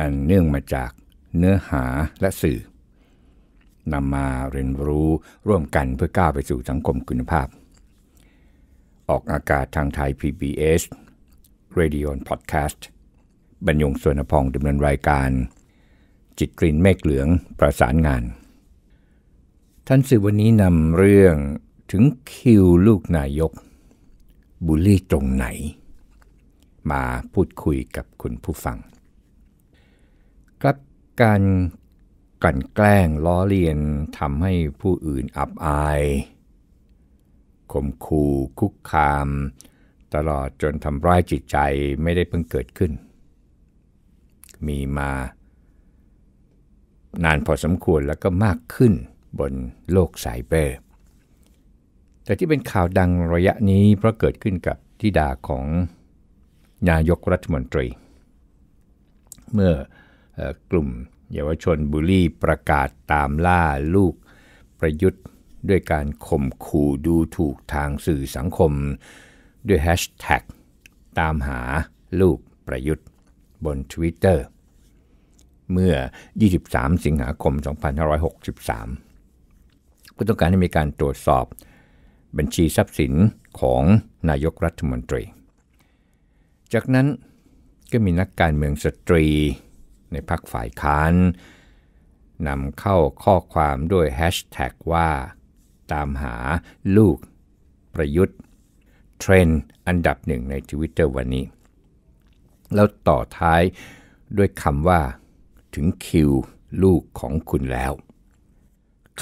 อันเนื่องมาจากเนื้อหาและสื่อนำมาเรียนรู้ร่วมกันเพื่อก้าวไปสู่สังคมคุณภาพ ออกอากาศทางไทย PBS Radio and Podcast บรรยงสวนพองดำเนินรายการ จิตกรินเมฆเหลืองประสานงาน ท่านสื่อวันนี้นำเรื่องถึงคิวลูกนายกบุลลี่ตรงไหน มาพูดคุยกับคุณผู้ฟังการกลั่นแกล้งล้อเลียนทำให้ผู้อื่นอับอายข่มขู่คุกคามตลอดจนทำร้ายจิตใจไม่ได้เพิ่งเกิดขึ้น มีมานานพอสมควรแล้วก็มากขึ้นบนโลกสายเบอร์ แต่ที่เป็นข่าวดังระยะนี้เพราะเกิดขึ้นกับทิดาของนายกรัฐมนตรี เมื่อกลุ่มเยาวชนบุรีประกาศตามล่าลูกประยุทธ์ด้วยการข่มขู่ดูถูกทางสื่อสังคม ด้วยแฮชแท็กตามหาลูกประยุทธ์ บน Twitter เมื่อ 23 สิงหาคม 2563ก็ต้องการให้มีการตรวจสอบบัญชีทรัพย์สินของนายกรัฐมนตรี จากนั้นก็มีนักการเมืองสตรีในพักฝ่ายค้านนำเข้าข้อความด้วยแฮชแท็กว่า ตามหาลูกประยุทธ์เทรนอันดับหนึ่งในทวิตเตอร์วันนี้ แล้วต่อท้าย ด้วยคำว่า ถึงคิวลูกของคุณแล้ว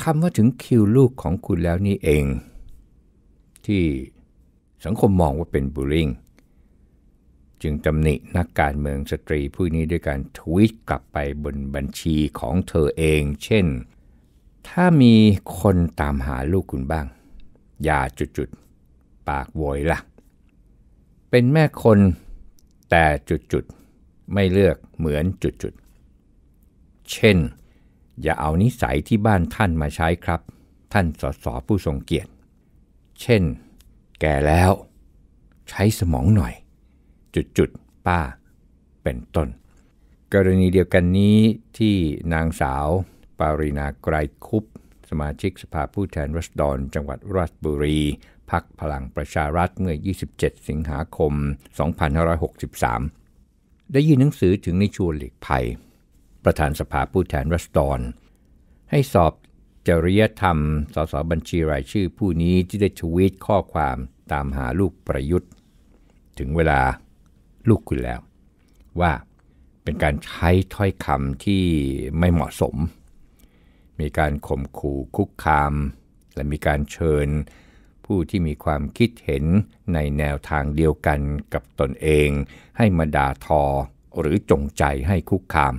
คำว่าถึงคิวลูกของคุณแล้วนี่เอง ที่สังคมมองว่าเป็นบูลลิงจึงตำหนินักการเมืองสตรีผู้นี้ด้วยการทวิตกลับไปบนบัญชีของเธอเอง เช่น ถ้ามีคนตามหาลูกคุณบ้าง อย่าจุดๆ ปากโวยละ่ะ เป็นแม่คนแต่จุดๆ ไม่เลือกเหมือนจุดๆ เช่น อย่าเอานิสัยที่บ้านท่านมาใช้ครับ ท่านสสผู้ทรงเกียรติ เช่น แก่แล้วใช้สมองหน่อยจุดๆ ป้า เป็นต้น กรณีเดียวกันนี้ที่นางสาว ปารินาไกรคุปสมาชิกสภาผู้แทนรัศดรจังหวัดราชบุรี พักพลังประชารัฐเมื่อ 27 สิงหาคม 2563 ได้ยื่นหนังสือถึงนิชวนหลีกภัย ประธานสภาผู้แทนรัศดรให้สอบจริยธรรม สสบัญชีรายชื่อผู้นี้ที่ได้ทวีตข้อความตามหาลูกประยุทธ์ ถึงเวลาลูกคุณแล้วว่าเป็นการใช้ถ้อยคำที่ไม่เหมาะสม มีการข่มขู่คุกคาม และมีการเชิญผู้ที่มีความคิดเห็นในแนวทางเดียวกันกับตนเองให้มาด่าทอหรือจงใจให้คุกคาม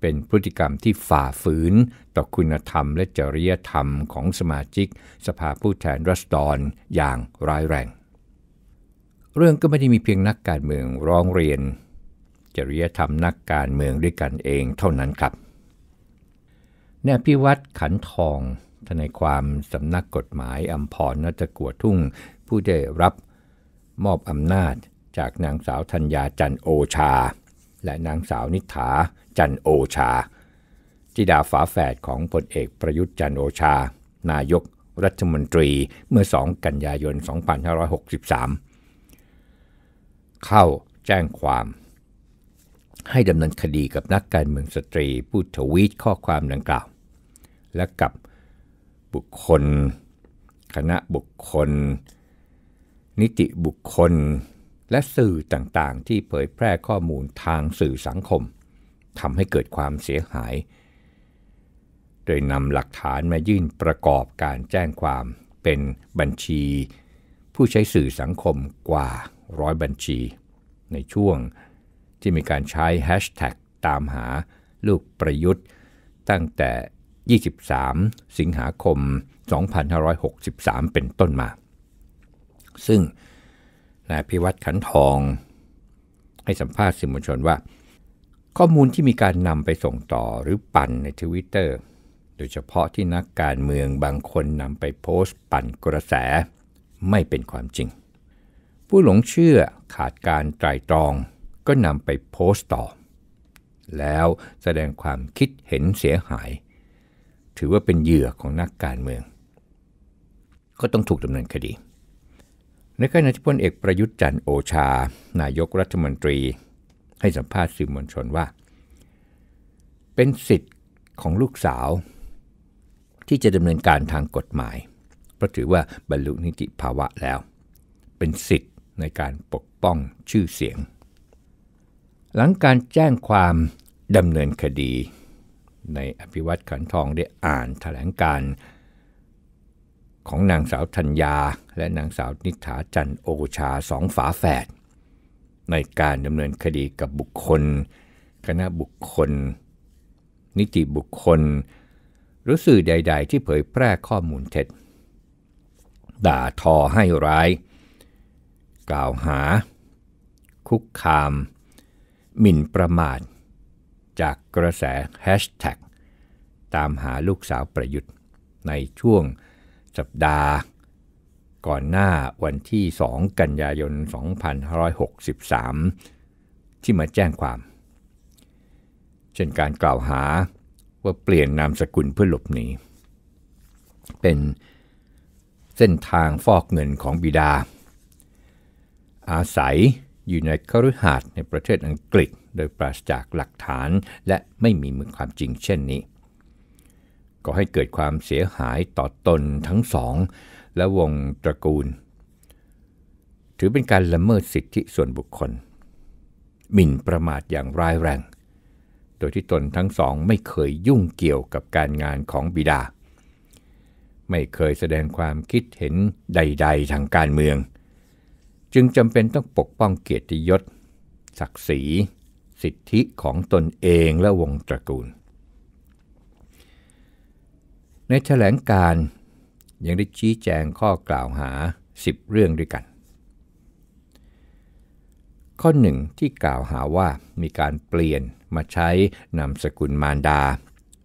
เป็นพฤติกรรมที่ฝ่าฝืนต่อคุณธรรมและจริยธรรมของสมาชิก สภาผู้แทนรัศดรอย่างร้ายแรงเรื่องก็ไม่ได้มีเพียงนักการเมืองร้องเรียน จริยธรรมนักการเมืองด้วยกันเองเท่านั้นครับนายพิวัตรขันทองทนายความสำนักกฎหมายอัมพรนัตกัวทุ่งผู้ได้รับมอบอำนาจจากนางสาวธัญญาจันโอชา และนางสาวนิฐาจันโอชาจิดาฝาแฝดของพลเอกประยุทธ์จันโอชา นายกรัฐมนตรีเมื่อ 2 กันยายน 2563เข้าแจ้งความให้ดำเนินคดีกับนักการเมืองสตรีผู้ทวีตข้อความดังกล่าว และกับบุคคล คณะบุคคล นิติบุคคล และสื่อต่างๆ ที่เผยแพร่ข้อมูลทางสื่อสังคมทำให้เกิดความเสียหาย โดยนำหลักฐานมายื่นประกอบการแจ้งความเป็นบัญชีผู้ใช้สื่อสังคมกว่าร้อยบัญชีในช่วงที่มีการใช้แฮชแท็กตามหาลูกประยุทธ์ตั้งแต่ 23 สิงหาคม 2563 เป็นต้นมา ซึ่งนายพิวัตรขันทองให้สัมภาษณ์สื่อมวลชนว่า ข้อมูลที่มีการนำไปส่งต่อหรือปั่นในทวิตเตอร์ โดยเฉพาะที่นักการเมืองบางคนนำไปโพสต์ปั่นกระแสไม่เป็นความจริงผู้หลงเชื่อขาดการไตรตรองก็นำไปโพสต์ต่อ แล้วแสดงความคิดเห็นเสียหาย ถือว่าเป็นเหยื่อของนักการเมือง ก็ต้องถูกดำเนินคดีในขณะที่พลเอกประยุทธ์จันโอชา นายกรัฐมนตรีให้สัมภาษณ์สื่อมวลชนว่า เป็นสิทธิ์ของลูกสาว ที่จะดำเนินการทางกฎหมาย เพราะถือว่าบรรลุนิติภาวะแล้ว เป็นสิทธิในการปกป้องชื่อเสียง หลังการแจ้งความดำเนินคดี ในอภิวัตขันทองได้อ่านถแถลงการ ของนางสาวธัญญา และนางสาวนิฐาจันโอชาสองฝาแฝด ในการดำเนินคดีกับบุคคล คณะบุคคล นิติบุคคลหรือสื่อใดๆที่เผยแพร่ข้อมูลเท็จ ด่าทอให้ร้ายกล่าวหาคุกคามหมิ่นประมาท จากกระแสแฮชแท็กตามหาลูกสาวประยุทธ์ในช่วงสัปดาห์ ก่อนหน้าวันที่ 2 กันยายน 2563 ที่มาแจ้งความ เช่นการกล่าวหาว่าเปลี่ยนนามสกุลเพื่อหลบหนีเป็นเส้นทางฟอกเงินของบิดาอาศัยอยู่ในคฤหาสน์ในประเทศอังกฤษ โดยปราศจากหลักฐานและไม่มีมือความจริงเช่นนี้ ก็ให้เกิดความเสียหายต่อตนทั้งสองและวงตระกูล ถือเป็นการละเมิดสิทธิส่วนบุคคลหมิ่นประมาทอย่างร้ายแรง โดยที่ตนทั้งสองไม่เคยยุ่งเกี่ยวกับการงานของบิดา ไม่เคยแสดงความคิดเห็นใดๆทางการเมืองจึงจำเป็นต้องปกป้องเกียรติยศศักดิ์ศรีสิทธิของตนเองและวงตระกูล ในแถลงการยังได้ชี้แจงข้อกล่าวหา10เรื่องด้วยกัน ข้อหนึ่งที่กล่าวหาว่ามีการเปลี่ยนมาใช้นามสกุลมารดา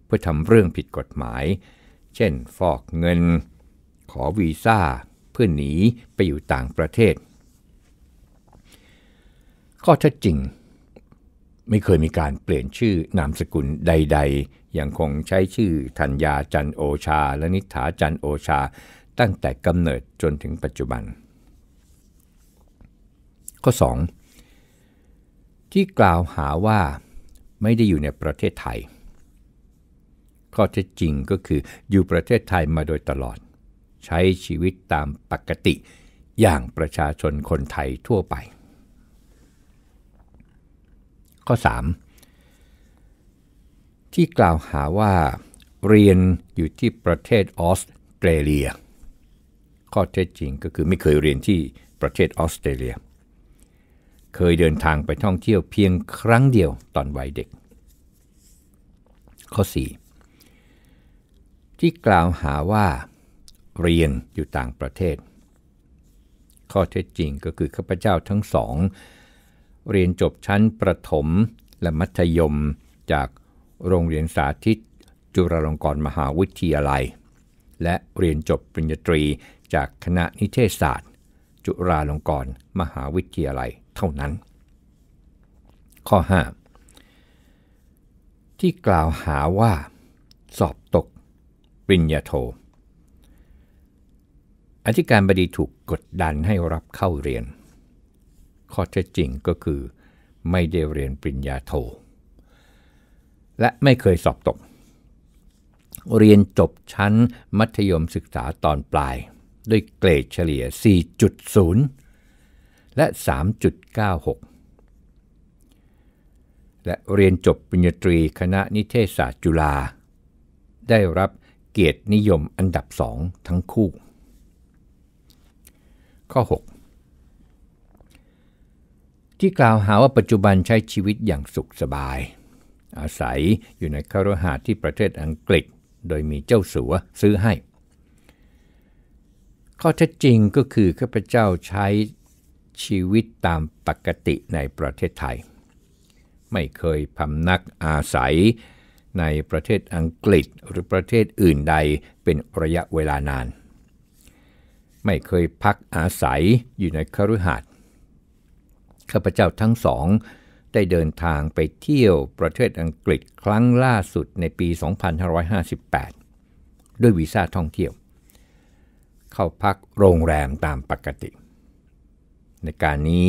เพื่อทำเรื่องผิดกฎหมาย เช่นฟอกเงินขอวีซ่าเพื่อหนีไปอยู่ต่างประเทศข้อเท็จจริงไม่เคยมีการเปลี่ยนชื่อนามสกุลใดๆยังคงใช้ชื่อธัญญาจันโอชา และนิฐาจันโอชา ตั้งแต่กำเนิดจนถึงปัจจุบัน ข้อ 2. ที่กล่าวหาว่าไม่ได้อยู่ในประเทศไทย ข้อเท็จจริงก็คืออยู่ประเทศไทยมาโดยตลอดใช้ชีวิตตามปกติอย่างประชาชนคนไทยทั่วไปข้อ3ที่กล่าวหาว่า เรียนอยู่ที่ประเทศออสเตรเลีย ข้อเท็จจริงก็คือไม่เคยเรียนที่ประเทศออสเตรเลีย เคยเดินทางไปท่องเที่ยวเพียงครั้งเดียวตอนวัยเด็ก ข้อ 4 ที่กล่าวหาว่าเรียนอยู่ต่างประเทศ ข้อเท็จจริงก็คือข้าพเจ้าทั้งสองเรียนจบชั้นประถมและมัธยมจากโรงเรียนสาธิต จุฬาลงกรณ์มหาวิทยาลัย และเรียนจบปริญญาตรีจากคณะนิเทศศาสตร์ จุฬาลงกรณ์มหาวิทยาลัยเท่านั้น ข้อ5 ที่กล่าวหาว่า สอบตกปริญญาโท อธิการบดีถูกกดดันให้รับเข้าเรียนข้อเท็จจริงก็คือไม่ได้เรียนปริญญาโท และไม่เคยสอบตก เรียนจบชั้นมัธยมศึกษาตอนปลายด้วยเกรดเฉลี่ย 4.0 และ 3.96 และเรียนจบปริญญาตรีคณะนิเทศศาสตร์จุฬาได้รับเกียรตินิยมอันดับสองทั้งคู่ ข้อ 6ที่กล่าวหาว่าปัจจุบันใช้ชีวิตอย่างสุขสบาย อาศัยอยู่ในคารหาที่ประเทศอังกฤษโดยมีเจ้าสัวซื้อให้ ข้อเท็จจริงก็คือ ข้าพเจ้าใช้ชีวิตตามปกติในประเทศไทย ไม่เคยพำนักอาศัยในประเทศอังกฤษหรือประเทศอื่นใดเป็นระยะเวลานาน ไม่เคยพักอาศัยอยู่ในคารุหาดข้าพเจ้าทั้งสองได้เดินทางไปเที่ยวประเทศอังกฤษครั้งล่าสุดในปี 2558 ด้วยวีซ่าท่องเที่ยว เข้าพักโรงแรมตามปกติ ในการนี้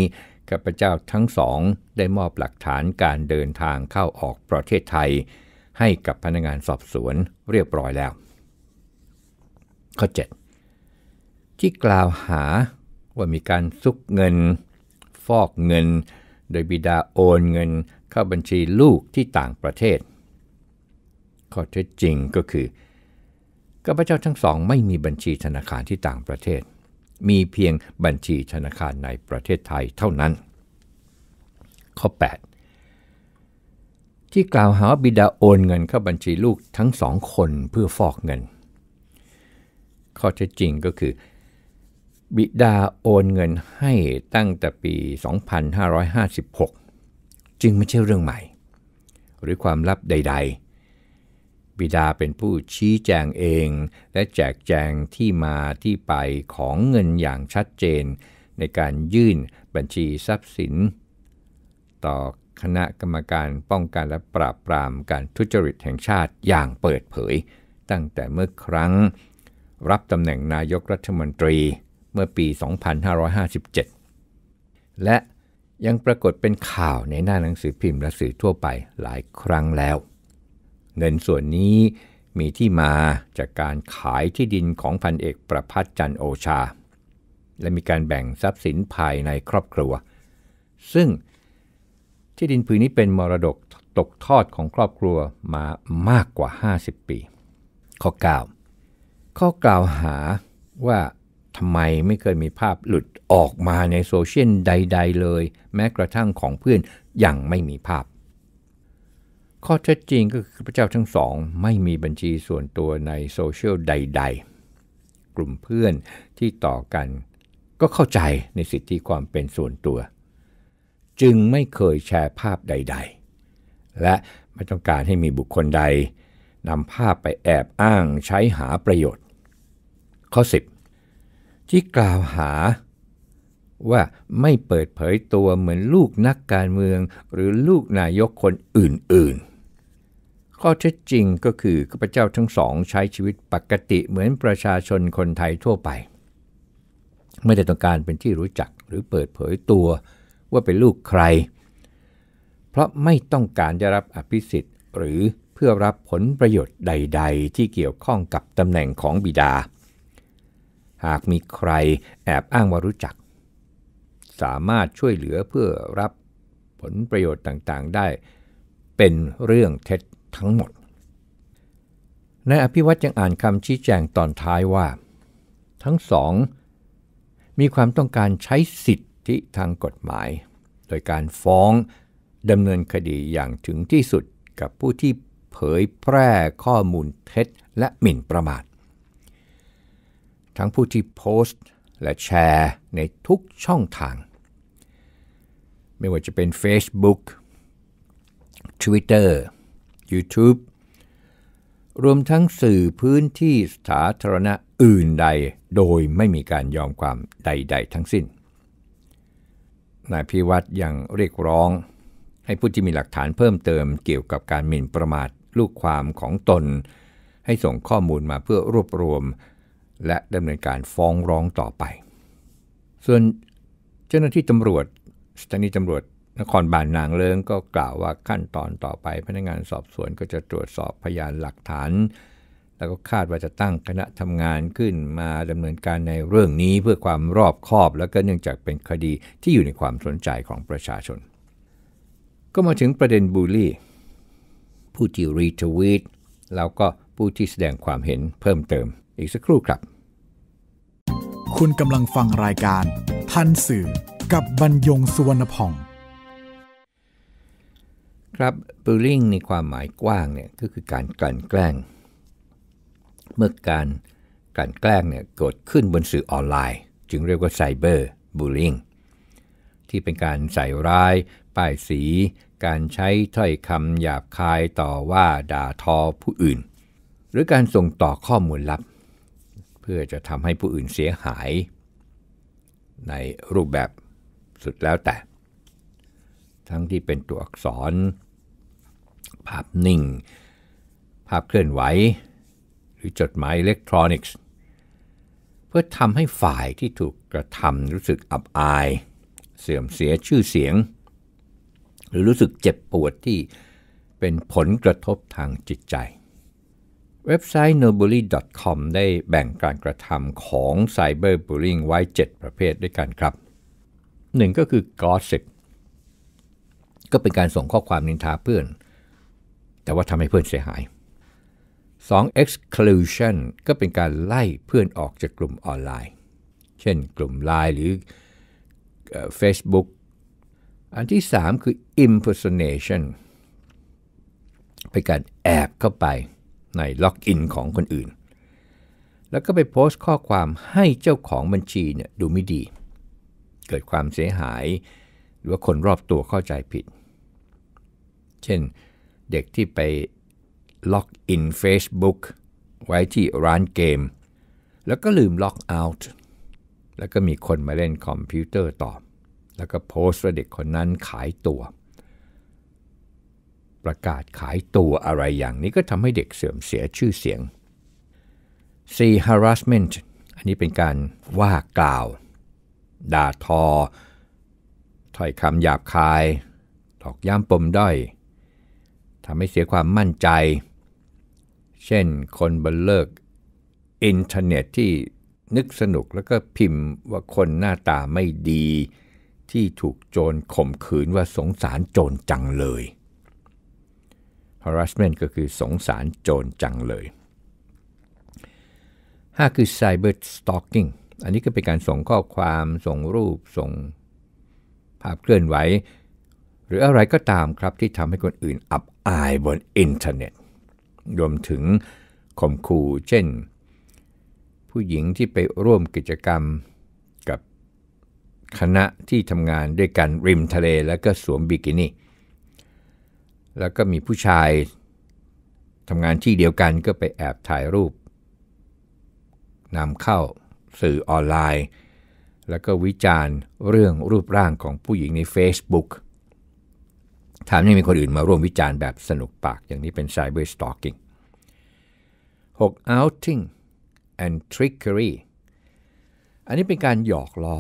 ข้าพเจ้าทั้งสองได้มอบหลักฐานการเดินทางเข้าออกประเทศไทยให้กับพนักงานสอบสวนเรียบร้อยแล้ว ข้อ 7 ที่กล่าวหาว่ามีการซุกเงินฟอกเงินโดยบิดาโอนเงินเข้าบัญชีลูกที่ต่างประเทศ ข้อเท็จจริงก็คือข้าพเจ้าทั้งสองไม่มีบัญชีธนาคารที่ต่างประเทศ มีเพียงบัญชีธนาคารในประเทศไทยเท่านั้น ข้อ 8 ที่กล่าวหาบิดาโอนเงินเข้าบัญชีลูกทั้งสองคนเพื่อฟอกเงิน ข้อเท็จจริงก็คือบิดาโอนเงินให้ตั้งแต่ปี 2556 จึงไม่ใช่เรื่องใหม่ หรือความลับใด ๆ บิดาเป็นผู้ชี้แจงเองและแจกแจงที่มาที่ไปของเงินอย่างชัดเจน ในการยื่นบัญชีทรัพย์สินต่อคณะกรรมการป้องกันและปราบปรามการทุจริตแห่งชาติอย่างเปิดเผย ตั้งแต่เมื่อครั้ง รับตำแหน่งนายกรัฐมนตรีเมื่อปี 2557 และยังปรากฏเป็นข่าวในหน้าหนังสือพิมพ์และสื่อทั่วไปหลายครั้งแล้ว เงินส่วนนี้มีที่มาจากการขายที่ดินของพันเอกประพัฒจันโอชา และมีการแบ่งทรัพย์สินภายในครอบครัว ซึ่งที่ดินผืนนี้ เป็นมรดกตกทอดของครอบครัวมามากกว่า 50 ปี ข้อกล่าว ข้อกล่าวหาว่าทำไมไม่เคยมีภาพหลุดออกมาในโซเชียลใด ๆ เลย แม้กระทั่งของเพื่อนยังไม่มีภาพ ข้อเท็จจริงก็คือพระเจ้าทั้งสอง ไม่มีบัญชีส่วนตัวในโซเชียลใดๆ กลุ่มเพื่อนที่ต่อกันก็เข้าใจในสิทธิความเป็นส่วนตัว จึงไม่เคยแชร์ภาพใดๆ และไม่ต้องการให้มีบุคคลใดนำภาพไปแอบอ้างใช้หาประโยชน์ ข้อ 10ที่กล่าวหาว่าไม่เปิดเผยตัวเหมือนลูกนักการเมืองหรือลูกนายกคนอื่น ๆ ข้อเท็จจริงก็คือข้าพเจ้าทั้งสอง ใช้ชีวิตปกติเหมือนประชาชนคนไทยทั่วไป ไม่ได้ต้องการเป็นที่รู้จักหรือเปิดเผยตัวว่าเป็นลูกใคร เพราะไม่ต้องการจะรับอภิสิทธิ์ หรือเพื่อรับผลประโยชน์ใดๆ ที่เกี่ยวข้องกับตำแหน่งของบิดาหากมีใครแอบอ้างว่ารู้จัก สามารถช่วยเหลือเพื่อรับผลประโยชน์ต่างๆได้เป็นเรื่องเท็จทั้งหมดนายอภิวัตยังอ่านคำชี้แจงตอนท้ายว่า ทั้งสองมีความต้องการใช้สิทธิทางกฎหมาย โดยการฟ้องดำเนินคดีอย่างถึงที่สุดกับผู้ที่เผยแพร่ข้อมูลเท็จ และหมิ่นประมาททั้งผู้ที่โพสต์และแชร์ ในทุกช่องทาง ไม่ว่าจะเป็น Facebook Twitter YouTube รวมทั้งสื่อพื้นที่สาธารณะอื่นใด โดยไม่มีการยอมความใด ๆ ทั้งสิ้น นายพิวัตรยังเรียกร้อง ให้ผู้ที่มีหลักฐานเพิ่มเติมเกี่ยวกับการหมิ่นประมาทลูกความของตน ให้ส่งข้อมูลมาเพื่อรวบรวมและดำเนินการฟ้องร้องต่อไป ส่วนเจ้าหน้าที่ตำรวจสถานีตำรวจนครบาลนนางเลิงก็กล่าวว่าขั้นตอนต่อไปพนักงานสอบสวนก็จะตรวจสอบพยานหลักฐาน แล้วก็คาดว่าจะตั้งคณะทำงานขึ้นมาดำเนินการในเรื่องนี้เพื่อความรอบคอบและก็เนื่องจากเป็นคดีที่อยู่ในความสนใจของประชาชน ก็มาถึงประเด็นบูลลี่ผู้ที่รีทวีตแล้วก็ผู้ที่แสดงความเห็นเพิ่มเติม อีกสักครู่ครับคุณกำลังฟังรายการ ทันสื่อกับบรรยงสุวรรณพองครับบูลลิงในความหมายกว้างเนี่ยก็คือการกลั่นแกล้ง เมื่อการกลั่นแกล้งเนี่ยเกิดขึ้นบนสื่อออนไลน์ จึงเรียกว่าไซเบอร์บูลลิงที่เป็นการใส่ร้ายป้ายสี การใช้ถ้อยคำหยาบคายต่อว่าด่าทอผู้อื่น หรือการส่งต่อข้อมูลลับเพื่อจะทำให้ผู้อื่นเสียหาย ในรูปแบบสุดแล้วแต่ ทั้งที่เป็นตัวอักษร ภาพนิ่ง ภาพเคลื่อนไหวหรือจดหมายอิเล็กทรอนิกส์ เพื่อทำให้ฝ่ายที่ถูกกระทำรู้สึกอับอาย เสื่อมเสียชื่อเสียงหรือรู้สึกเจ็บปวดที่เป็นผลกระทบทางจิตใจเว็บไซต์ nobully.com ได้แบ่งการกระทำของ Cyberbullying ไว้ 7 ประเภทด้วยกันครับ 1. ก็คือ Gossip ก็เป็นการส่งข้อความนินทาเพื่อน แต่ว่าทำให้เพื่อนเสียหาย 2. Exclusion ก็เป็นการไล่เพื่อนออกจากกลุ่มออนไลน์ เช่นกลุ่มไลน์หรือ Facebook อันที่ 3 คือ Impersonation เป็นการแอบเข้าไปในล็อกอินของคนอื่น แล้วก็ไปโพสต์ข้อความให้เจ้าของบัญชีเนี่ยดูไม่ดี เกิดความเสียหาย หรือว่าคนรอบตัวเข้าใจผิด เช่นเด็กที่ไปล็อกอิน Facebook ไว้ที่ร้านเกม แล้วก็ลืมล็อกเอาท์แล้วก็มีคนมาเล่นคอมพิวเตอร์ต่อ แล้วก็โพสต์ว่าเด็กคนนั้นขายตัวประกาศขายตัวอะไรอย่างนี้ก็ทำให้เด็กเสื่อมเสียชื่อเสียง C harassment อันนี้เป็นการว่ากล่าว ด่าทอถ้อยคำหยาบคาย ถอกย้ำปมด้อยทำให้เสียความมั่นใจ เช่นคนบนเลิกอินเทอร์เน็ต ที่นึกสนุกแล้วก็พิมพ์ว่าคนหน้าตาไม่ดี ที่ถูกโจรข่มขืนว่าสงสารโจรจังเลย harassment ก็คือสงสารโจรจังเลย 5. คือ cyber stalking อันนี้ก็เป็นการส่งข้อความส่งรูป ส่งภาพเคลื่อนไหว หรืออะไรก็ตามครับที่ทำให้คนอื่นอับอายบนอินเทอร์เน็ตรวมถึงข่มขู่ เช่นผู้หญิงที่ไปร่วมกิจกรรมกับคณะที่ทำงานด้วยกันริมทะเล แล้วก็สวมบิกินี่แล้วก็มีผู้ชายทำงานที่เดียวกันก็ไปแอบถ่ายรูปนำเข้าสื่อออนไลน์ แล้วก็วิจารณ์เรื่องรูปร่างของผู้หญิงใน Facebook ถามยังมีคนอื่นมาร่วมวิจารณ์แบบสนุกปาก อย่างนี้เป็น Cyber Stalking 6 outing and trickery อันนี้เป็นการหยอกล้อ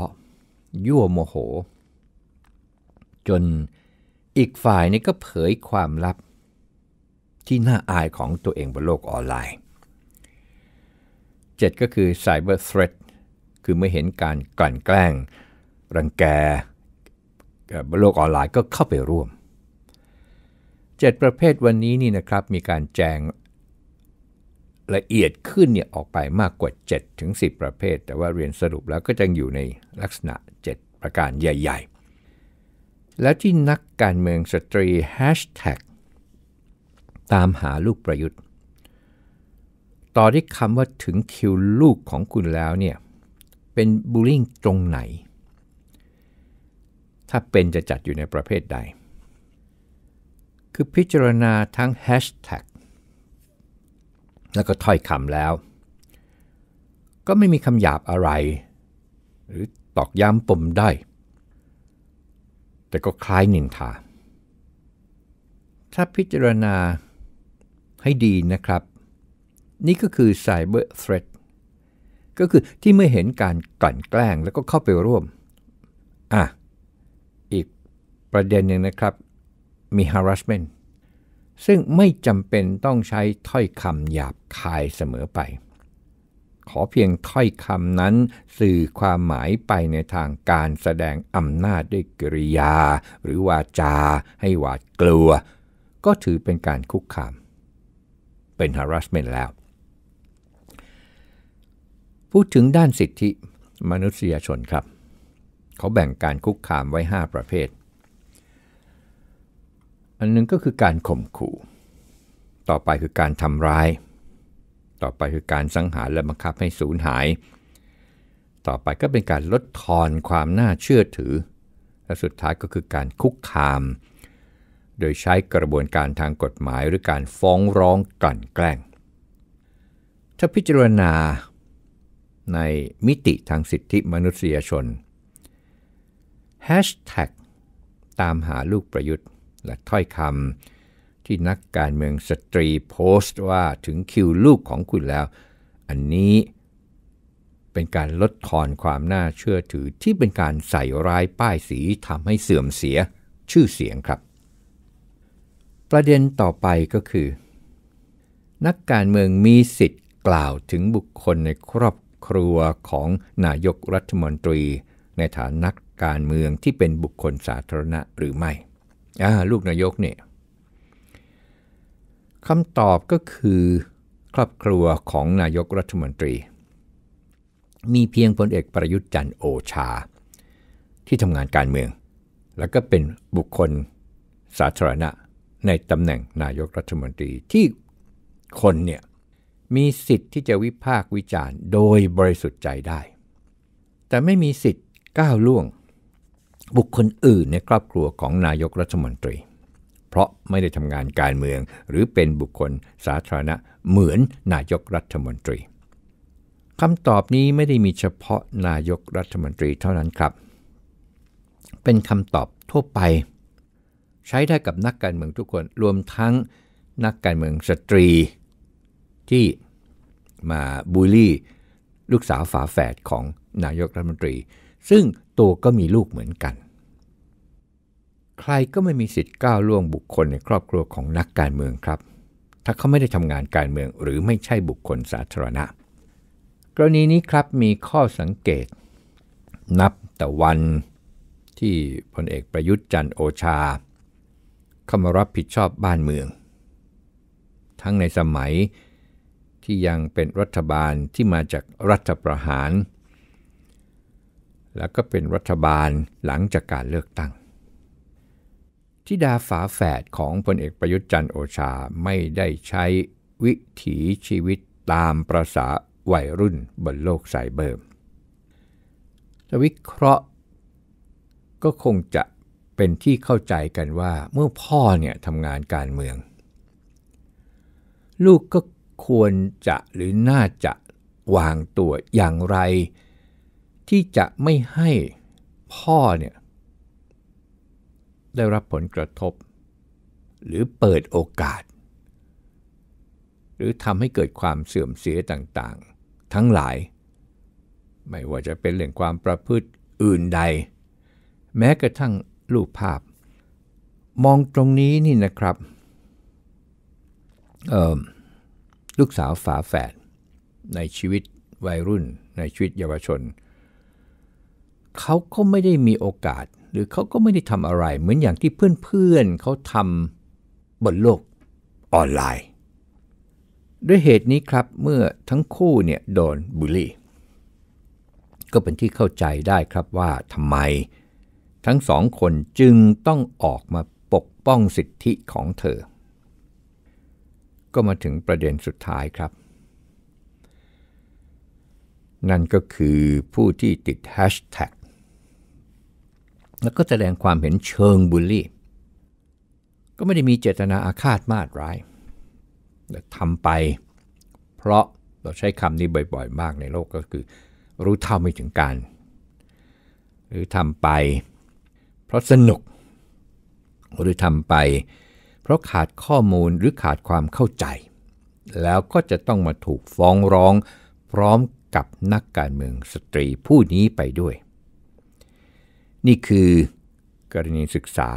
ยั่วโมโหจนอีกฝ่ายนี่ก็เผยความลับที่น่าอายของตัวเองบนโลกออนไลน์ 7. ก็คือ Cyber Threat คือเมื่อเห็นการกลั่นแกล้ง รังแกบนโลกออนไลน์ก็เข้าไปร่วม 7 ประเภทวันนี้นี่นะครับมีการแจงละเอียดขึ้นเนี่ยออกไปมากกว่า7ถึง10 ประเภท แต่ว่าเรียนสรุปแล้วก็จะอยู่ในลักษณะ 7 ประการใหญ่และที่นักการเมืองสตรีแฮชแท็กตามหาลูกประยุทธ์ต่อที่คำว่าถึงคิวลูกของคุณแล้วเนี่ย เป็นบูลลิงตรงไหน ถ้าเป็นจะจัดอยู่ในประเภทใด คือพิจารณาทั้งแฮชแท็กแล้วก็ถ้อยคำแล้ว ก็ไม่มีคำหยาบอะไร หรือตอกย้ำปมได้แต่ก็คล้ายนินทา ถ้าพิจารณาให้ดีนะครับ นี่ก็คือ Cyber Threat ก็คือที่ไม่เห็นการกลั่นแกล้งแล้วก็เข้าไปร่วม อ่ะ อีกประเด็นหนึ่งนะครับมี harassment ซึ่งไม่จำเป็นต้องใช้ถ้อยคำหยาบคายเสมอไปขอเพียงถ้อยคำนั้น สื่อความหมายไปในทางการแสดงอำนาจด้วยกริยา หรือวาจาให้หวาดกลัว ก็ถือเป็นการคุกคาม เป็น harassment แล้ว พูดถึงด้านสิทธิมนุษยชนครับ เขาแบ่งการคุกคามไว้5ประเภท อันนึงก็คือการข่มขู่ ต่อไปคือการทำร้ายต่อไปคือการสังหารและบังคับให้สูญหาย ต่อไปก็เป็นการลดทอนความน่าเชื่อถือ และสุดท้ายก็คือการคุกคาม โดยใช้กระบวนการทางกฎหมายหรือการฟ้องร้องกลั่นแกล้ง ถ้าพิจารณา ในมิติทางสิทธิมนุษยชนแฮชแท็กตามหาลูกประยุทธ์ และถ้อยคำที่นักการเมืองสตรีโพสต์ว่าถึงคิวลูกของคุณแล้ว อันนี้เป็นการลดทอนความน่าเชื่อถือที่เป็นการใส่ร้ายป้ายสีทำให้เสื่อมเสียชื่อเสียงครับ ประเด็นต่อไปก็คือ นักการเมืองมีสิทธิ์กล่าวถึงบุคคลในครอบครัวของนายกรัฐมนตรี ในฐานะนักการเมืองที่เป็นบุคคลสาธารณะหรือไม่ ลูกนายกเนี่ยคำตอบก็คือครอบครัวของนายกรัฐมนตรี มีเพียงพลเอกประยุทธ์จันโอชาที่ทำงานการเมือง แล้วก็เป็นบุคคลสาธารณะในตำแหน่งนายกรัฐมนตรีที่คนเนี่ยมีสิทธิ์ที่จะวิพากษ์วิจารณ์โดยบริสุทธิ์ใจได้ แต่ไม่มีสิทธิ์ก้าวล่วงบุคคลอื่นในครอบครัวของนายกรัฐมนตรีเพราะไม่ได้ทำงานการเมืองหรือเป็นบุคคลสาธารณะเหมือนนายกรัฐมนตรีคำตอบนี้ไม่ได้มีเฉพาะนายกรัฐมนตรีเท่านั้นครับ เป็นคำตอบทั่วไป ใช้ได้กับนักการเมืองทุกคนรวมทั้งนักการเมืองสตรี ที่มาบูลลี่ ลูกสาวฝาแฝดของนายกรัฐมนตรี ซึ่งตัวก็มีลูกเหมือนกันใครก็ไม่มีสิทธิ์ก้าวล่วงบุคคลในครอบครัวของนักการเมืองครับ ถ้าเขาไม่ได้ทำงานการเมืองหรือไม่ใช่บุคคลสาธารณะ กรณีนี้ครับมีข้อสังเกต นับแต่วันที่พลเอกประยุทธ์จันโอชา เข้ามารับผิดชอบบ้านเมือง ทั้งในสมัยที่ยังเป็นรัฐบาลที่มาจากรัฐประหาร แล้วก็เป็นรัฐบาลหลังจากการเลือกตั้งทิดาฝาแฝดของพลเอกประยุทธ์จันโอชาไม่ได้ใช้วิถีชีวิตตามประษาวัยรุ่นบนโลกไซเบอร์จะวิเคราะห์ก็คงจะเป็นที่เข้าใจกันว่าเมื่อพ่อเนี่ยทำงานการเมือง ลูกก็ควรจะหรือน่าจะวางตัวอย่างไร ที่จะไม่ให้พ่อเนี่ยได้รับผลกระทบหรือเปิดโอกาส หรือทำให้เกิดความเสื่อมเสียต่างๆ ทั้งหลาย ไม่ว่าจะเป็นเรื่องความประพฤติอื่นใด แม้กระทั่งรูปภาพมองตรงนี้นี่นะครับลูกสาวฝาแฝด ในชีวิตวัยรุ่น ในชีวิตเยาวชน เขาก็ไม่ได้มีโอกาสหรือเขาก็ไม่ได้ทำอะไรเหมือนอย่างที่เพื่อนๆเเขาทำบนโลกออนไลน์ ด้วยเหตุนี้ครับเมื่อทั้งคู่เนี่ยโดนบูลลี่ ก็เป็นที่เข้าใจได้ครับว่าทำไมทั้งสองคนจึงต้องออกมาปกป้องสิทธิของเธอ ก็มาถึงประเด็นสุดท้ายครับ นั่นก็คือผู้ที่ติดแฮชแท็กแล้วก็แสดงความเห็นเชิงบูลลี่ก็ไม่ได้มีเจตนาอาฆาตมาดร้ายแต่ทำไปเพราะเราใช้คำนี้บ่อยๆมากในโลกก็คือรู้เท่าไม่ถึงการหรือทำไปเพราะสนุก หรือทำไปเพราะขาดข้อมูลหรือขาดความเข้าใจ แล้วก็จะต้องมาถูกฟ้องร้องพร้อมกับนักการเมืองสตรีผู้นี้ไปด้วยนี่คือกรณีศึกษา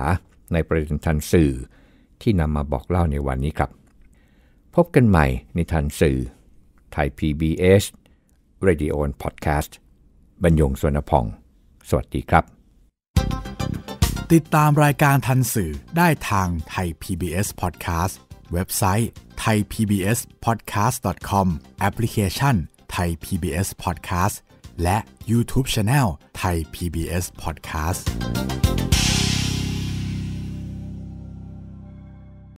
ในประเด็นทันสื่อที่นำมาบอกเล่าในวันนี้ครับ พบกันใหม่ในทันสื่อไทย PBS Radio and Podcast บรรยงสวนพอง สวัสดีครับ ติดตามรายการทันสื่อได้ทางไทย PBS Podcast เว็บไซต์ thaipbspodcast.com แอปพลิเคชัน Thai PBS Podcast และ YouTube Channel ไทย PBS Podcast